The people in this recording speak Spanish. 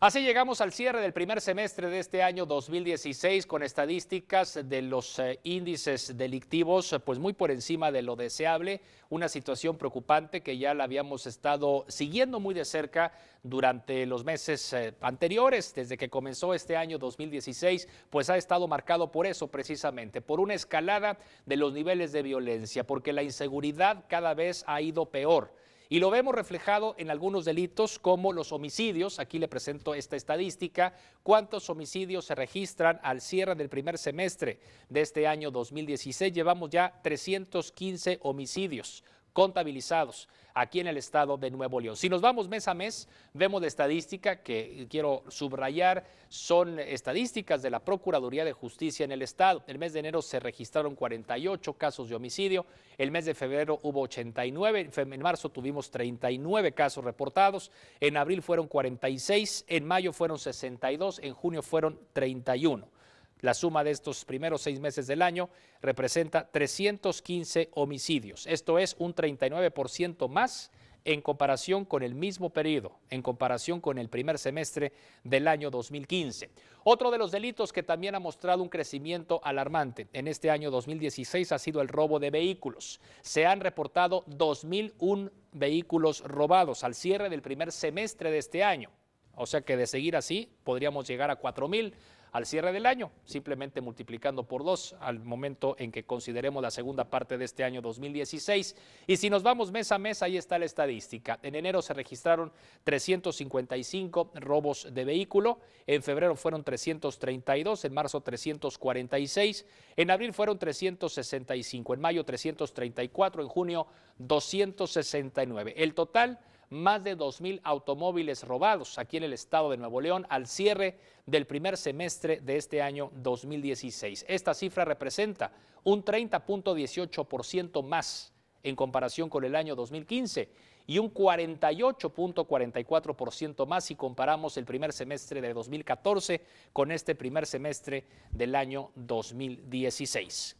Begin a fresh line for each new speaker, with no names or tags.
Así llegamos al cierre del primer semestre de este año 2016 con estadísticas de los eh, índices delictivos eh, pues muy por encima de lo deseable, una situación preocupante que ya la habíamos estado siguiendo muy de cerca durante los meses eh, anteriores, desde que comenzó este año 2016, pues ha estado marcado por eso precisamente, por una escalada de los niveles de violencia, porque la inseguridad cada vez ha ido peor. Y lo vemos reflejado en algunos delitos como los homicidios. Aquí le presento esta estadística. ¿Cuántos homicidios se registran al cierre del primer semestre de este año 2016? Llevamos ya 315 homicidios contabilizados aquí en el estado de Nuevo León. Si nos vamos mes a mes, vemos la estadística que quiero subrayar, son estadísticas de la Procuraduría de Justicia en el estado. El mes de enero se registraron 48 casos de homicidio, el mes de febrero hubo 89, en marzo tuvimos 39 casos reportados, en abril fueron 46, en mayo fueron 62, en junio fueron 31. La suma de estos primeros seis meses del año representa 315 homicidios. Esto es un 39% más en comparación con el mismo periodo, en comparación con el primer semestre del año 2015. Otro de los delitos que también ha mostrado un crecimiento alarmante en este año 2016 ha sido el robo de vehículos. Se han reportado 2.001 vehículos robados al cierre del primer semestre de este año. O sea que de seguir así podríamos llegar a 4.000 al cierre del año, simplemente multiplicando por dos al momento en que consideremos la segunda parte de este año 2016. Y si nos vamos mes a mes, ahí está la estadística. En enero se registraron 355 robos de vehículo, en febrero fueron 332, en marzo 346, en abril fueron 365, en mayo 334, en junio 269. El total más de 2.000 automóviles robados aquí en el estado de Nuevo León al cierre del primer semestre de este año 2016. Esta cifra representa un 30.18% más en comparación con el año 2015 y un 48.44% más si comparamos el primer semestre de 2014 con este primer semestre del año 2016.